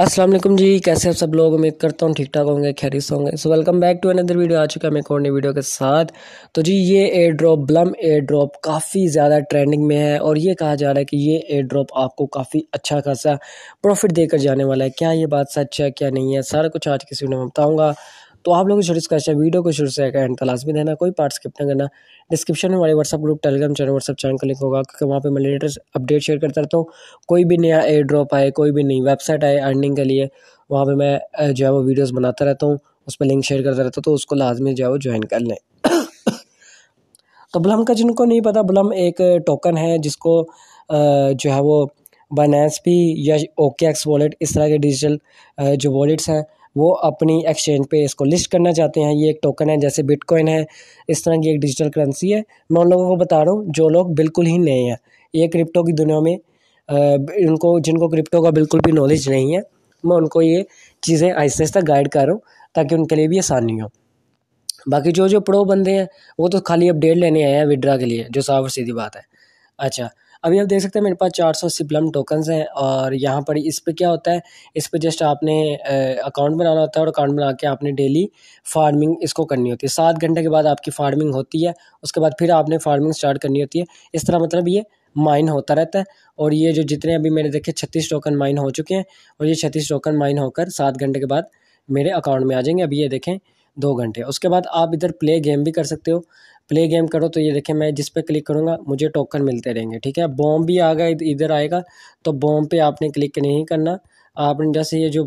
अस्सलाम वालेकुम जी कैसे आप सब लोग उम्मीद करता हूँ ठीक ठाक होंगे खैरी से होंगे so welcome back to another video आ चुका है मैं नई वीडियो के साथ तो जी ये airdrop Blum airdrop काफ़ी ज़्यादा ट्रेंडिंग में है और ये कहा जा रहा है कि ये एयर ड्रॉप आपको काफ़ी अच्छा खासा प्रॉफिट देकर जाने वाला है क्या ये बात सच है क्या नहीं है सारा कुछ आज की वीडियो में बताऊँगा तो आप लोग शुरू से कैसे अच्छा, वीडियो को शुरू से एंड तलाश भी देना कोई पार्ट स्किप ना करना डिस्क्रिप्शन में हमारे WhatsApp group Telegram channel WhatsApp channel का लिंक होगा क्योंकि वहाँ पर मैं लेटेस्ट अपडेट शेयर करता रहता हूँ कोई भी नया एयर ड्रॉप आए कोई भी नई वेबसाइट आए अर्निंग के लिए वहाँ पर मैं जो है वो वीडियोज़ बनाता रहता हूँ उस पर लिंक शेयर करता रहता हूँ तो उसको लाजमी जो है वो ज्वाइन कर लें तो ब्लम का जिनको नहीं पता ब्लम एक टोकन है जिसको जो है वो बाइनेंस भी या ओके एक्स वॉलेट इस तरह के डिजिटल जो वॉलेट्स हैं वो अपनी एक्सचेंज पे इसको लिस्ट करना चाहते हैं ये एक टोकन है जैसे बिटकॉइन है इस तरह की एक डिजिटल करेंसी है मैं उन लोगों को बता रहा हूँ जो लोग बिल्कुल ही नए हैं ये क्रिप्टो की दुनिया में उनको जिनको क्रिप्टो का बिल्कुल भी नॉलेज नहीं है मैं उनको ये चीज़ें आहिस्ते आहिस्ता गाइड कर रहा हूँ ताकि उनके लिए भी आसानी हो बाकी जो जो प्रो बंदे हैं वो तो खाली अपडेट लेने आए हैं विड्रा के लिए जो साफ सीधी बात है अच्छा अभी आप देख सकते हैं मेरे पास 400 सिप्लम टोकन्स हैं और यहाँ पर इस पर क्या होता है इस पर जस्ट आपने अकाउंट बनाना होता है और अकाउंट बना के आपने डेली फार्मिंग इसको करनी होती है सात घंटे के बाद आपकी फार्मिंग होती है उसके बाद फिर आपने फार्मिंग स्टार्ट करनी होती है इस तरह मतलब ये माइन होता रहता है और ये जो जितने अभी मैंने देखे छत्तीस टोकन माइन हो चुके हैं और ये छत्तीस टोकन माइन होकर सात घंटे के बाद मेरे अकाउंट में आ जाएंगे अभी ये देखें दो घंटे उसके बाद आप इधर प्ले गेम भी कर सकते हो प्ले गेम करो तो ये देखें मैं जिस पे क्लिक करूँगा मुझे टोकन मिलते रहेंगे ठीक है बॉम भी आ गया इधर आएगा तो बॉम पे आपने क्लिक नहीं करना आपने जैसे ये जो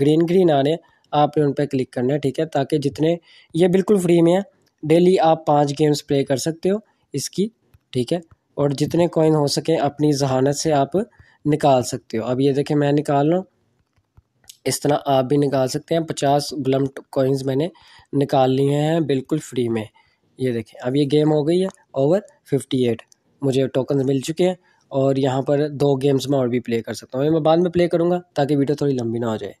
ग्रीन ग्रीन आ रहे हैं आपने उन पर क्लिक करना है ठीक है ताकि जितने ये बिल्कुल फ्री में है डेली आप पाँच गेम्स प्ले कर सकते हो इसकी ठीक है और जितने कॉइन हो सके अपनी जहानत से आप निकाल सकते हो अब ये देखें मैं निकाल रहा हूँ इस तरह आप भी निकाल सकते हैं पचास ब्लम कॉइन्स मैंने निकाल लिए हैं बिल्कुल फ्री में ये देखें अब ये गेम हो गई है ओवर फिफ्टी एट मुझे टोकन मिल चुके हैं और यहाँ पर दो गेम्स में और भी प्ले कर सकता हूँ मैं बाद में प्ले करूँगा ताकि वीडियो थोड़ी लंबी ना हो जाए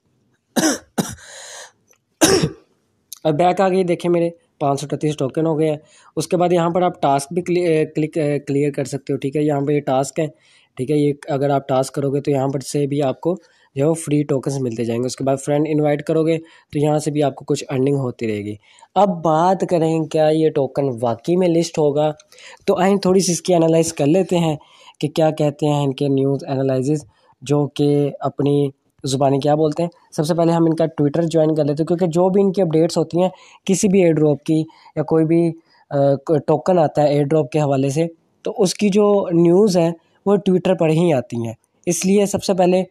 अब बैक आ गई देखें मेरे पाँच सौ अड़तीस टोकन हो गए हैं उसके बाद यहाँ पर आप टास्क भी क्लिक क्लिक क्लियर कर सकते हो ठीक है यहाँ पर ये टास्क है ठीक है ये अगर आप टास्क करोगे तो यहाँ पर से भी आपको जो है फ्री टोकन्स मिलते जाएंगे उसके बाद फ्रेंड इनवाइट करोगे तो यहाँ से भी आपको कुछ अर्निंग होती रहेगी अब बात करें क्या ये टोकन वाकई में लिस्ट होगा तो आए थोड़ी सी इसकी एनालाइज कर लेते हैं कि क्या कहते हैं इनके न्यूज़ एनालाइज जो कि अपनी ज़ुबानी क्या बोलते हैं सबसे पहले हम इनका ट्विटर ज्वाइन कर लेते हैं क्योंकि जो भी इनकी अपडेट्स होती हैं किसी भी एयर ड्रॉप की या कोई भी टोकन आता है एयर ड्रॉप के हवाले से तो उसकी जो न्यूज़ है वो ट्विटर पर ही आती हैं इसलिए सबसे पहले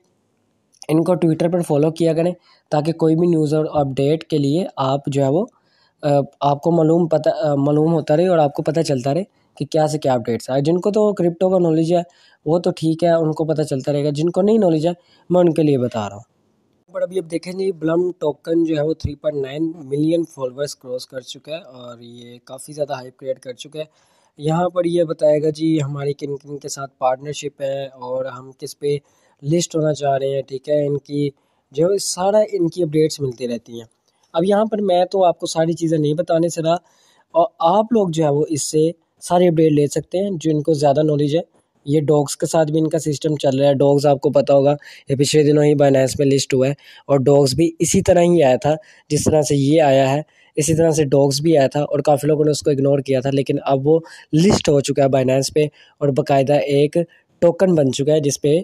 इनको ट्विटर पर फॉलो किया करें ताकि कोई भी न्यूज़ और अपडेट के लिए आप जो है वो आपको मालूम पता मालूम होता रहे और आपको पता चलता रहे कि क्या से क्या अपडेट्स आए जिनको तो क्रिप्टो का नॉलेज है वो तो ठीक है उनको पता चलता रहेगा जिनको नहीं नॉलेज है मैं उनके लिए बता रहा हूँ बट अभी अब देखें जी ब्लम टोकन जो है वो 3.9 मिलियन फॉलोअर्स क्रॉस कर चुका है और ये काफ़ी ज़्यादा हाइप क्रिएट कर चुका है यहाँ पर ये बताएगा जी हमारी किन किन के साथ पार्टनरशिप है और हम किस पे लिस्ट होना चाह रहे हैं ठीक है इनकी जो सारा इनकी अपडेट्स मिलती रहती हैं अब यहाँ पर मैं तो आपको सारी चीज़ें नहीं बताने से रहा और आप लोग जो है वो इससे सारी अपडेट ले सकते हैं जिनको ज़्यादा नॉलेज है ये डॉग्स के साथ भी इनका सिस्टम चल रहा है डॉग्स आपको पता होगा ये पिछले दिनों ही बाइनेंस में लिस्ट हुआ है और डॉग्स भी इसी तरह ही आया था जिस तरह से ये आया है इसी तरह से डॉग्स भी आया था और काफ़ी लोगों ने उसको इग्नोर किया था लेकिन अब वो लिस्ट हो चुका है बाइनेंस पे और बाकायदा एक टोकन बन चुका है जिसपे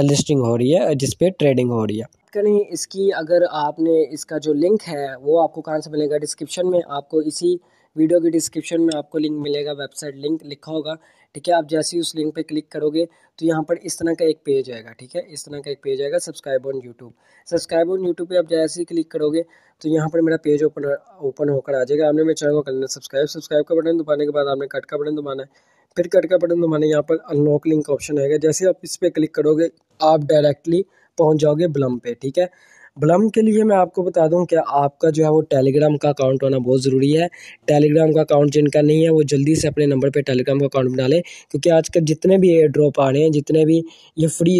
लिस्टिंग हो रही है जिस ट्रेडिंग हो रही है करें इसकी अगर आपने इसका जो लिंक है वो आपको कहाँ से मिलेगा डिस्क्रिप्शन में आपको इसी वीडियो के डिस्क्रिप्शन में आपको लिंक मिलेगा वेबसाइट लिंक लिखा होगा ठीक है आप जैसे ही उस लिंक पे क्लिक करोगे तो यहाँ पर इस तरह का एक पेज आएगा ठीक है इस तरह का एक पेज आएगा subscribe on YouTube subscribe on YouTube पे आप जैसे ही क्लिक करोगे तो यहाँ पर मेरा पेज ओपन ओपन होकर आ जाएगा आपने मेरे चैनल को कर लेना सब्सक्राइब सब्सक्राइब का बटन दबाने के बाद आपने कट का बटन दबाना है फिर कट का बटन दबाने यहाँ पर अनलॉक लिंक ऑप्शन आएगा जैसे आप इस पर क्लिक करोगे आप डायरेक्टली पहुँच जाओगे ब्लम पे ठीक है ब्लम के लिए मैं आपको बता दूं कि आपका जो है वो टेलीग्राम का अकाउंट होना बहुत ज़रूरी है टेलीग्राम का अकाउंट जिनका नहीं है वो जल्दी से अपने नंबर पे टेलीग्राम का अकाउंट बना लें क्योंकि आजकल जितने भी एयर ड्रॉप आ रहे हैं जितने भी ये फ्री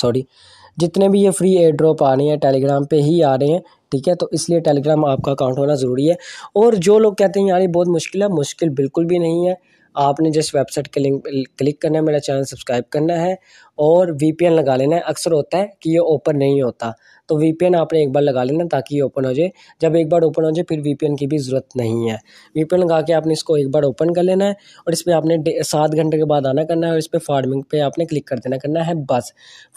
सॉरी जितने भी ये फ्री एयर ड्रॉप आ रहे हैं टेलीग्राम पे ही आ रहे हैं ठीक है तो इसलिए टेलीग्राम आपका अकाउंट होना ज़रूरी है और जो लोग कहते हैं यार ये बहुत मुश्किल है मुश्किल बिल्कुल भी नहीं है आपने जस्ट वेबसाइट के लिंक क्लिक करना है मेरा चैनल सब्सक्राइब करना है और वी लगा लेना है अक्सर होता है कि ये ओपन नहीं होता तो वी आपने एक बार लगा लेना ताकि ये ओपन हो जाए जब एक बार ओपन हो जाए फिर वी की भी ज़रूरत नहीं है वी लगा के आपने इसको एक बार ओपन कर लेना है और इस पर आपने सात घंटे के बाद आना करना है और इस पर फार्मिंग पे आपने क्लिक कर देना करना है बस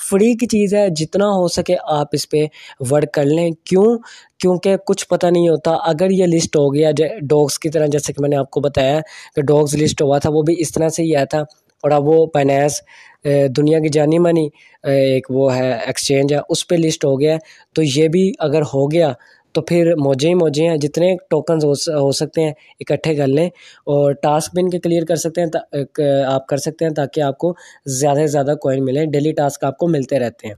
फ्री की चीज़ है जितना हो सके आप इस पर वर्क कर लें क्यों क्योंकि कुछ पता नहीं होता अगर ये लिस्ट हो गया डॉग्स की तरह जैसे कि मैंने आपको बताया कि डॉग्स लिस्ट हुआ था वो भी इस तरह से ही आया था और अब वो फाइनेंस दुनिया की जानी मानी एक वो है एक्सचेंज है उस पर लिस्ट हो गया है तो ये भी अगर हो गया तो फिर मौजे ही मौजे हैं जितने टोकन हो, हो सकते हैं इकट्ठे कर लें और टास्क भी इनके क्लियर कर सकते हैं आप कर सकते हैं ताकि आपको ज़्यादा से ज़्यादा कॉइन मिलें डेली टास्क आपको मिलते रहते हैं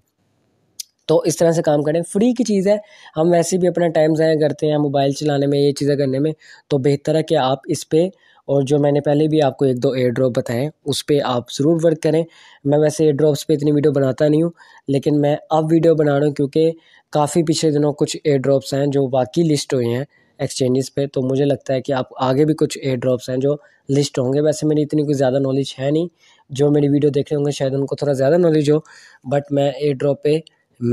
तो इस तरह से काम करें फ्री की चीज़ है हम वैसे भी अपना टाइम ज़ाया करते हैं मोबाइल चलाने में ये चीज़ें करने में तो बेहतर है कि आप इस पर और जो मैंने पहले भी आपको एक दो एयर ड्रॉप बताए उस पर आप ज़रूर वर्क करें मैं वैसे एयर ड्रॉप्स पर इतनी वीडियो बनाता नहीं हूँ लेकिन मैं अब वीडियो बना रहा हूँ क्योंकि काफ़ी पिछले दिनों कुछ एयर ड्रॉप्स हैं जो बाकी लिस्ट हुए हैं एक्सचेंजेस पे तो मुझे लगता है कि आप आगे भी कुछ एयर ड्रॉप्स हैं जो लिस्ट होंगे वैसे मेरी इतनी कोई ज़्यादा नॉलेज है नहीं जो मेरी वीडियो देख रहे होंगे शायद उनको थोड़ा ज़्यादा नॉलेज हो बट मैं एयर ड्रॉप पे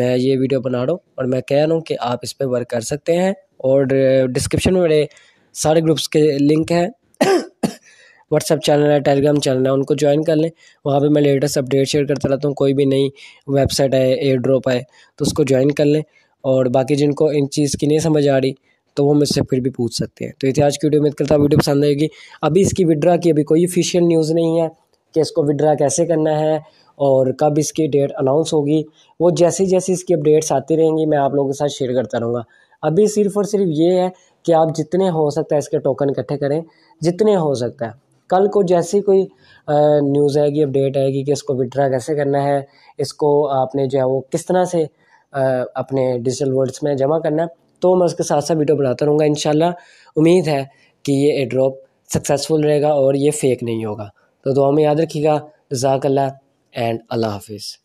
मैं ये वीडियो बना रहा हूँ और मैं कह रहा हूँ कि आप इस पर वर्क कर सकते हैं और डिस्क्रिप्शन में मेरे सारे ग्रुप्स के लिंक हैं व्हाट्सअप चैनल है टेलीग्राम चैनल है उनको ज्वाइन कर लें वहाँ पे मैं लेटेस्ट अपडेट शेयर करता रहता हूँ कोई भी नई वेबसाइट है एयर ड्रॉप है तो उसको ज्वाइन कर लें और बाकी जिनको इन चीज़ की नहीं समझ आ रही तो वो मुझसे फिर भी पूछ सकते हैं तो आज की वीडियो में करता वीडियो पसंद आएगी अभी इसकी विड्रा की अभी कोई ऑफिशियल न्यूज़ नहीं है कि इसको विड्रा कैसे करना है और कब इसकी डेट अनाउंस होगी वो जैसे जैसे इसकी अपडेट्स आती रहेंगी मैं आप लोगों के साथ शेयर करता रहूँगा अभी सिर्फ और सिर्फ ये है कि आप जितने हो सकता है इसके टोकन इकट्ठे करें जितने हो सकता है कल को जैसी कोई न्यूज़ आएगी अपडेट आएगी कि इसको विड्रा कैसे करना है इसको आपने जो है वो किस तरह से अपने डिजिटल वर्ड्स में जमा करना है तो मैं उसके साथ साथ वीडियो बनाता रहूँगा इन उम्मीद है कि ये ए ड्रॉप सक्सेसफुल रहेगा और ये फेक नहीं होगा तो दुआ में याद रखिएगा जजाकल्ला एंड अल्लाह हाफिज़